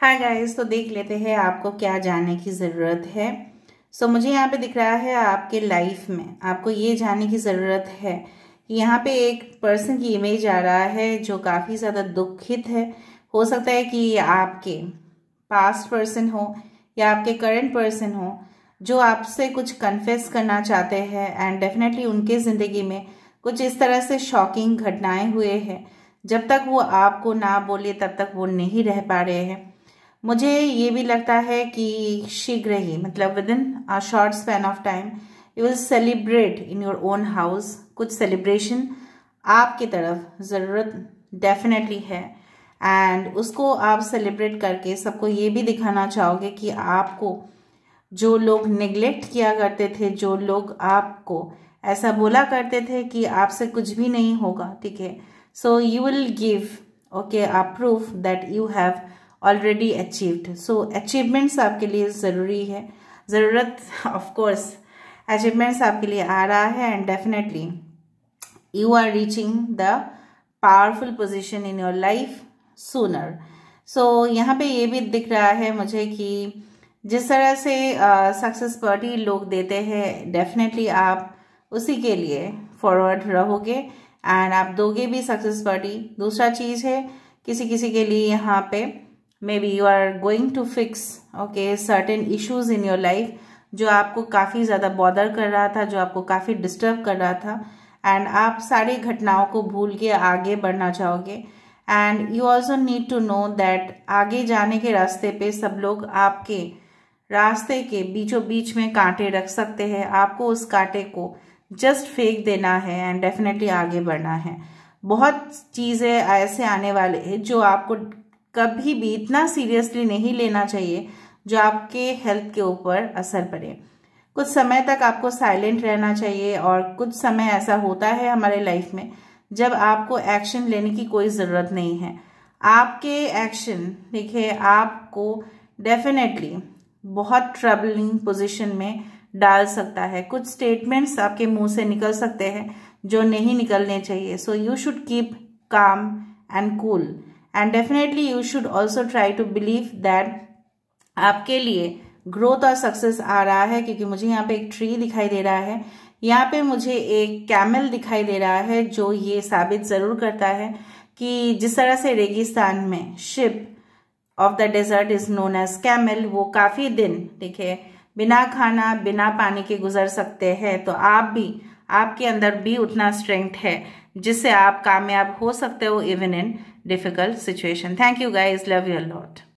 Hi guys तो देख लेते हैं आपको क्या जानने की ज़रूरत है सो so, मुझे यहाँ पे दिख रहा है आपके लाइफ में आपको ये जानने की ज़रूरत है कि यहाँ पे एक पर्सन की इमेज आ रहा है जो काफ़ी ज़्यादा दुखित है हो सकता है कि आपके पास्ट पर्सन हो या आपके करंट पर्सन हो जो आपसे कुछ कन्फेस करना चाहते हैं एंड डेफिनेटली उनके ज़िंदगी में कुछ इस तरह से शॉकिंग घटनाएं हुए हैं जब तक वो आपको ना बोले तब तक वो नहीं रह पा रहे हैं मुझे ये भी लगता है कि शीघ्र ही मतलब within a short span of time you will celebrate in your own house कुछ सेलिब्रेशन आपकी तरफ ज़रूरत डेफिनेटली है एंड उसको आप सेलिब्रेट करके सबको ये भी दिखाना चाहोगे कि आपको जो लोग निग्लेक्ट किया करते थे जो लोग आपको ऐसा बोला करते थे कि आपसे कुछ भी नहीं होगा ठीक है so you will give okay a proof that you have already achieved so achievements आपके लिए ज़रूरी है ज़रूरत ऑफ कोर्स अचीवमेंट्स आपके लिए आ रहा है and definitely you are reaching the powerful position in your life sooner so यहाँ पे ये भी दिख रहा है मुझे कि जिस तरह से सक्सेस पार्टी लोग देते हैं डेफिनेटली आप उसी के लिए फॉरवर्ड रहोगे एंड आप दोगे भी सक्सेस पार्टी दूसरा चीज़ है किसी किसी के लिए यहाँ पे maybe you are going to fix okay certain issues in your life जो आपको काफ़ी ज़्यादा बॉदर कर रहा था जो आपको काफ़ी डिस्टर्ब कर रहा था एंड आप सारी घटनाओं को भूल के आगे बढ़ना चाहोगे and you also need to know that आगे जाने के रास्ते पे सब लोग आपके रास्ते के बीचों बीच में कांटे रख सकते हैं आपको उस कांटे को जस्ट फेंक देना है एंड डेफिनेटली आगे बढ़ना है बहुत चीज़ें ऐसे आने वाले हैं जो आपको कभी भी इतना सीरियसली नहीं लेना चाहिए जो आपके हेल्थ के ऊपर असर पड़े कुछ समय तक आपको साइलेंट रहना चाहिए और कुछ समय ऐसा होता है हमारे लाइफ में जब आपको एक्शन लेने की कोई ज़रूरत नहीं है आपके एक्शन देखिए आपको डेफिनेटली बहुत ट्रबलिंग पोजिशन में डाल सकता है कुछ स्टेटमेंट्स आपके मुंह से निकल सकते हैं जो नहीं निकलने चाहिए so you should keep calm and cool and definitely you should also try to believe that आपके लिए ग्रोथ और सक्सेस आ रहा है क्योंकि मुझे यहाँ पे एक ट्री दिखाई दे रहा है यहाँ पे मुझे एक कैमल दिखाई दे रहा है जो ये साबित ज़रूर करता है कि जिस तरह से रेगिस्तान में ship of the desert is known as camel वो काफ़ी दिन देखे बिना खाना बिना पानी के गुजर सकते हैं तो आप भी आपके अंदर भी उतना स्ट्रेंथ है जिससे आप कामयाब हो सकते हो even in difficult situation. Thank you guys. Love you a lot.